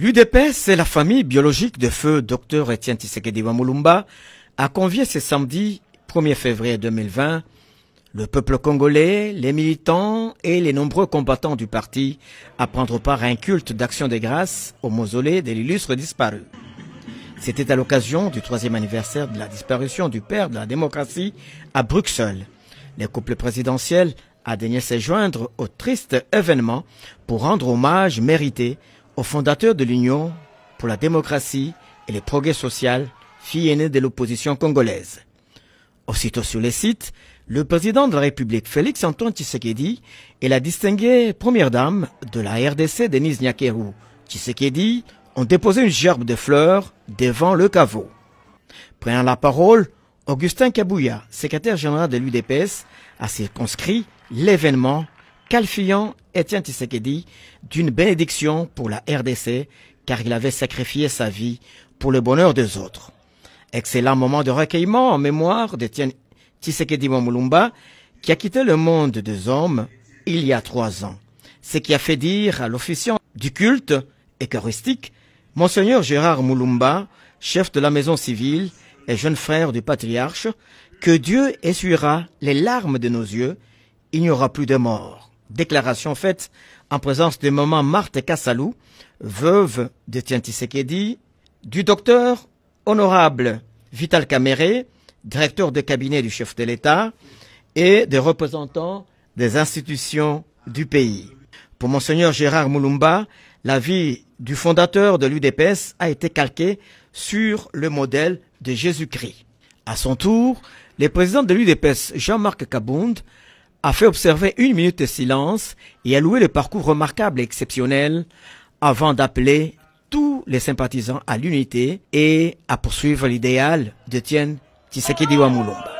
L'UDP, c'est la famille biologique de feu Dr Etienne tisséke Wamulumba a convié ce samedi 1er février 2020 le peuple congolais, les militants et les nombreux combattants du parti à prendre part à un culte d'action des grâces au mausolée de l'illustre disparu. C'était à l'occasion du troisième anniversaire de la disparition du père de la démocratie à Bruxelles. Les couples présidentiels a daigné se joindre au triste événement pour rendre hommage mérité au fondateur de l'Union pour la démocratie et les progrès social, fille aînée de l'opposition congolaise. Aussitôt sur les sites, le président de la République Félix Antoine Tshisekedi et la distinguée première dame de la RDC Denise Nyakeru Tshisekedi ont déposé une gerbe de fleurs devant le caveau. Prenant la parole, Augustin Kabouya, secrétaire général de l'UDPS, a circonscrit l'événement Calfiant Étienne Tissékédi d'une bénédiction pour la RDC car il avait sacrifié sa vie pour le bonheur des autres. Excellent moment de recueillement en mémoire d'Étienne Tshisekedi Mamoulumba, qui a quitté le monde des hommes il y a trois ans. Ce qui a fait dire à l'officiant du culte eucharistique, Monseigneur Gérard Moulumba, chef de la maison civile et jeune frère du patriarche, que Dieu essuiera les larmes de nos yeux, il n'y aura plus de mort. Déclaration faite en présence de maman Marthe Kassalou, veuve de Tiantisekedi, du docteur honorable Vital Caméré, directeur de cabinet du chef de l'État, et des représentants des institutions du pays. Pour Monseigneur Gérard Moulumba, la vie du fondateur de l'UDPS a été calquée sur le modèle de Jésus-Christ. À son tour, le président de l'UDPS, Jean-Marc Kabound, a fait observer une minute de silence et a loué le parcours remarquable et exceptionnel avant d'appeler tous les sympathisants à l'unité et à poursuivre l'idéal de Tien Tshisekedi Wamulumba.